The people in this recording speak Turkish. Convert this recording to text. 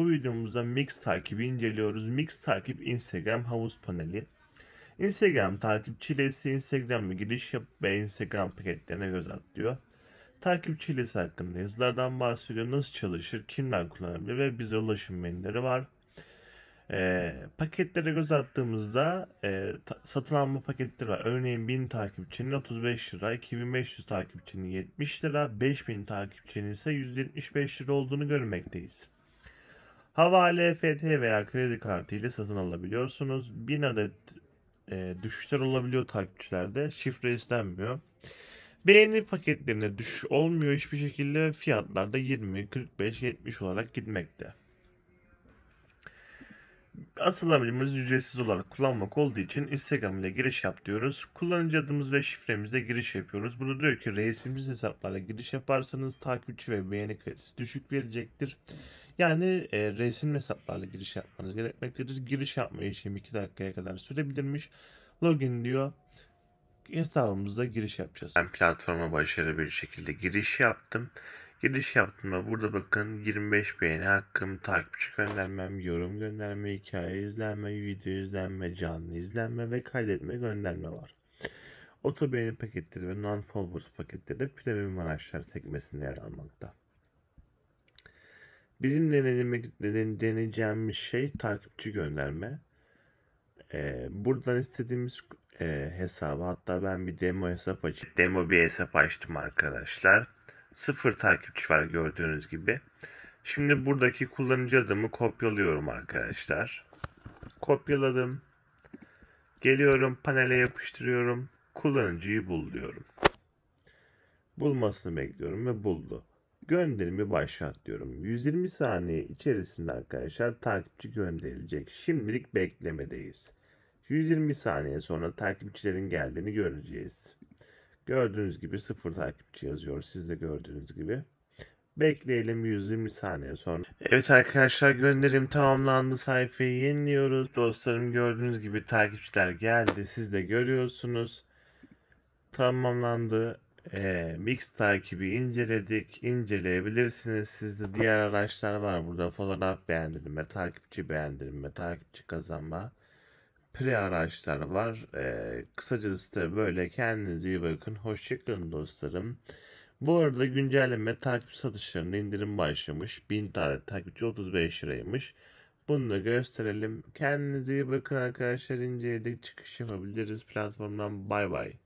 Bu videomuzda Mix takibi inceliyoruz. Mix takip Instagram havuz paneli. Instagram takipçilesi Instagram'a giriş yap ve Instagram paketlerine göz atlıyor. diyor. Takipçilesi hakkında yazılardan bahsediyor. Nasıl çalışır, kimler kullanabilir ve bize ulaşım menüleri var. E, paketlere göz attığımızda e, satın alma paketleri var. Örneğin 1000 takipçinin 35 lira, 2500 takipçinin 70 lira, 5000 takipçinin ise 175 lira olduğunu görmekteyiz. Havale, FTH veya kredi kartı ile satın alabiliyorsunuz. 1000 adet e, düşüşler olabiliyor takipçilerde. Şifre istenmiyor. Beğeni paketlerine düşüş olmuyor hiçbir şekilde. Fiyatlar da 20, 45, 70 olarak gitmekte. Asıl amacımız ücretsiz olarak kullanmak olduğu için Instagram ile giriş yap diyoruz. Kullanıcı adımız ve şifremize giriş yapıyoruz. Bunu diyor ki reisimiz hesaplarla giriş yaparsanız takipçi ve beğeni kalitesi düşük verecektir. Yani e, resim hesaplarla giriş yapmanız gerekmektedir. Giriş yapma işlemi 2 dakikaya kadar sürebilirmiş. Login diyor hesabımızda giriş yapacağız. Ben platforma başarılı bir şekilde giriş yaptım. Giriş yaptım yaptığımda burada bakın 25 beğeni hakkım, takipçi göndermem, yorum gönderme, hikaye izlenme, video izlenme, canlı izlenme ve kaydetme gönderme var. Oto beğeni paketleri ve non-followers paketleri de premium araçlar sekmesinde yer almakta. Bizim denemek, deneyeceğimiz şey takipçi gönderme. Ee, buradan istediğimiz e, hesabı hatta ben bir demo hesap açtım. Demo bir hesap açtım arkadaşlar. Sıfır takipçi var gördüğünüz gibi. Şimdi buradaki kullanıcı adımı kopyalıyorum arkadaşlar. Kopyaladım. Geliyorum panele yapıştırıyorum. Kullanıcıyı bul diyorum. Bulmasını bekliyorum ve buldu gönderimi başlat diyorum. 120 saniye içerisinde arkadaşlar takipçi gönderilecek. Şimdilik beklemedeyiz. 120 saniye sonra takipçilerin geldiğini göreceğiz. Gördüğünüz gibi sıfır takipçi yazıyor. Siz de gördüğünüz gibi. Bekleyelim 120 saniye sonra. Evet arkadaşlar gönderim tamamlandı. Sayfayı yeniliyoruz. Dostlarım gördüğünüz gibi takipçiler geldi. Siz de görüyorsunuz. Tamamlandı e, mix takibi inceledik. İnceleyebilirsiniz. Sizde diğer araçlar var. Burada fotoğraf beğendirme, takipçi beğendirme, takipçi kazanma. Pre araçlar var. E, kısacası da böyle. Kendinize iyi bakın. Hoşçakalın dostlarım. Bu arada güncelleme takip satışlarında indirim başlamış. 1000 tane takipçi 35 liraymış. Bunu da gösterelim. Kendinize iyi bakın arkadaşlar. İnceledik. Çıkış yapabiliriz platformdan. Bay bay.